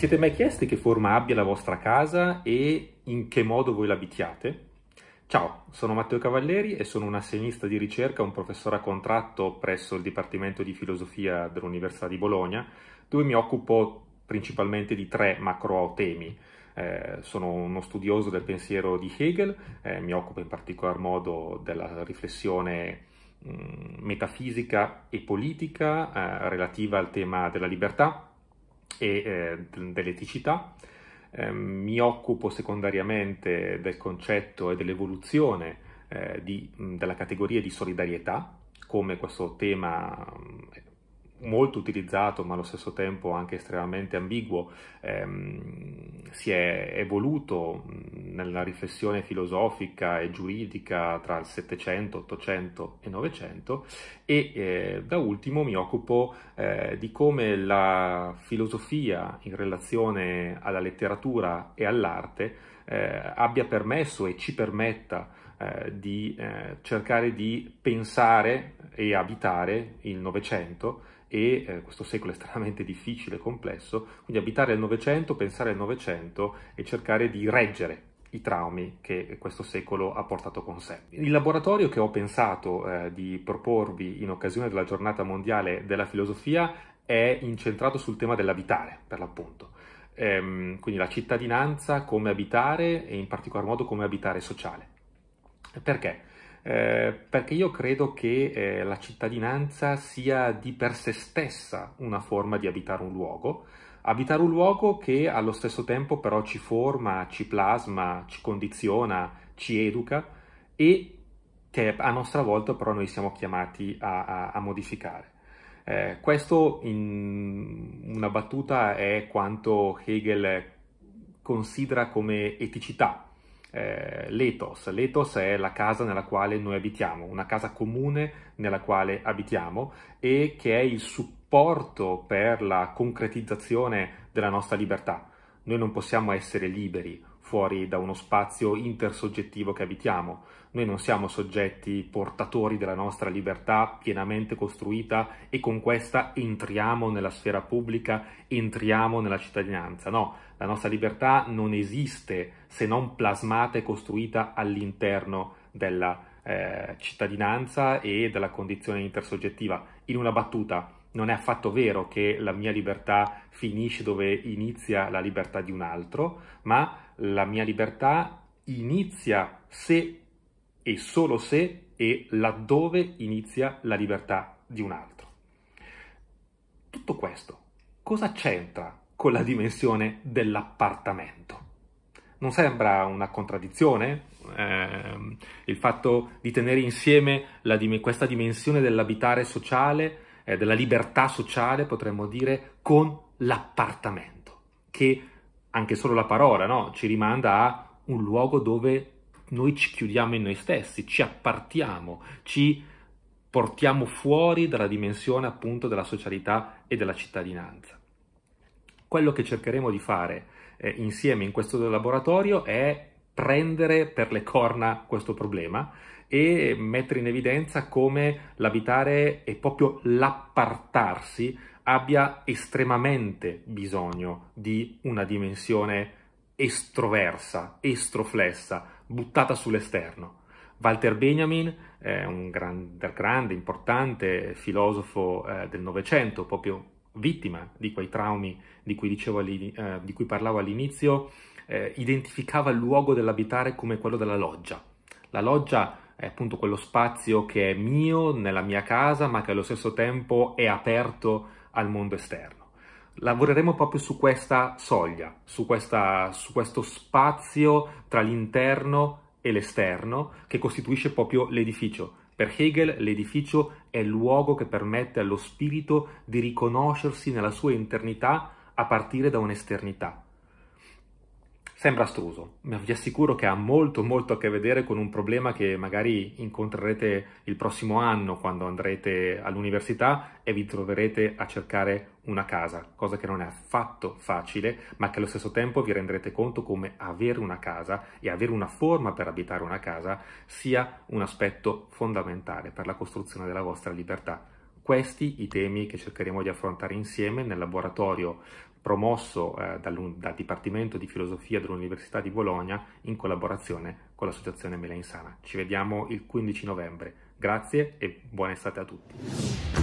siete mai chiesti che forma abbia la vostra casa e in che modo voi l'abitiate? Ciao, sono Matteo Cavalleri e sono un assegnista di ricerca, un professore a contratto presso il Dipartimento di Filosofia dell'Università di Bologna, dove mi occupo principalmente di tre macro temi. Eh, sono uno studioso del pensiero di Hegel, eh, mi occupo in particolar modo della riflessione mh, mm, metafisica e politica eh, relativa al tema della libertà e eh, dell'eticità. Ehm, mi occupo secondariamente del concetto e dell'evoluzione eh, di, della categoria di solidarietà, come questo tema molto utilizzato ma allo stesso tempo anche estremamente ambiguo, ehm, si è evoluto nella riflessione filosofica e giuridica tra il 700, 800 e 900 e eh, da ultimo mi occupo eh, di come la filosofia in relazione alla letteratura e all'arte eh, abbia permesso e ci permetta eh, di eh, cercare di pensare e abitare il Novecento e eh, questo secolo è estremamente difficile e complesso, quindi abitare il Novecento, pensare al Novecento e cercare di reggere i traumi che questo secolo ha portato con sé. Il laboratorio che ho pensato eh, di proporvi in occasione della giornata mondiale della filosofia è incentrato sul tema dell'abitare, per l'appunto. Ehm, quindi la cittadinanza, come abitare e in particolar modo come abitare sociale. Perché? Eh, perché io credo che eh, la cittadinanza sia di per sé stessa una forma di abitare un luogo, abitare un luogo che allo stesso tempo però ci forma, ci plasma, ci condiziona, ci educa e che a nostra volta però noi siamo chiamati a, a, a modificare. Eh, questo in una battuta è quanto Hegel considera come eticità eh, l'ethos. L'ethos è la casa nella quale noi abitiamo, una casa comune nella quale abitiamo e che è il supporto per la concretizzazione della nostra libertà. Noi non possiamo essere liberi fuori da uno spazio intersoggettivo che abitiamo. Noi non siamo soggetti portatori della nostra libertà pienamente costruita e con questa entriamo nella sfera pubblica, entriamo nella cittadinanza. No, la nostra libertà non esiste se non plasmata e costruita all'interno della eh, cittadinanza e della condizione intersoggettiva. In una battuta, non è affatto vero che la mia libertà finisce dove inizia la libertà di un altro, ma la mia libertà inizia se e solo se e laddove inizia la libertà di un altro. Tutto questo cosa c'entra con la dimensione dell'appartamento? Non sembra una contraddizione eh, il fatto di tenere insieme dim questa dimensione dell'abitare sociale eh, della libertà sociale, potremmo dire, con l'appartamento, che anche solo la parola no? ci rimanda a un luogo dove noi ci chiudiamo in noi stessi, ci appartiamo, ci portiamo fuori dalla dimensione appunto della socialità e della cittadinanza. Quello che cercheremo di fare eh, insieme in questo laboratorio è prendere per le corna questo problema e mettere in evidenza come l'abitare e proprio l'appartarsi abbia estremamente bisogno di una dimensione estroversa, estroflessa, buttata sull'esterno. Walter Benjamin è eh, un grande, grande importante filosofo eh, del Novecento, proprio vittima di quei traumi di cui, all'in... eh, di cui parlavo all'inizio, eh, identificava il luogo dell'abitare come quello della loggia. La loggia è appunto quello spazio che è mio nella mia casa, ma che allo stesso tempo è aperto al mondo esterno. Lavoreremo proprio su questa soglia, su, questa, su questo spazio tra l'interno e l'esterno che costituisce proprio l'edificio. Per Hegel l'edificio è il luogo che permette allo spirito di riconoscersi nella sua internità a partire da un'esternità. Sembra astruso, ma vi assicuro che ha molto molto a che vedere con un problema che magari incontrerete il prossimo anno quando andrete all'università e vi troverete a cercare una casa, cosa che non è affatto facile, ma che allo stesso tempo vi renderete conto come avere una casa e avere una forma per abitare una casa sia un aspetto fondamentale per la costruzione della vostra libertà questi i temi che cercheremo di affrontare insieme nel laboratorio promosso eh, dal, dal Dipartimento di Filosofia dell'Università di Bologna in collaborazione con l'Associazione Mela Insana. Ci vediamo il 15 novembre. Grazie e buona estate a tutti.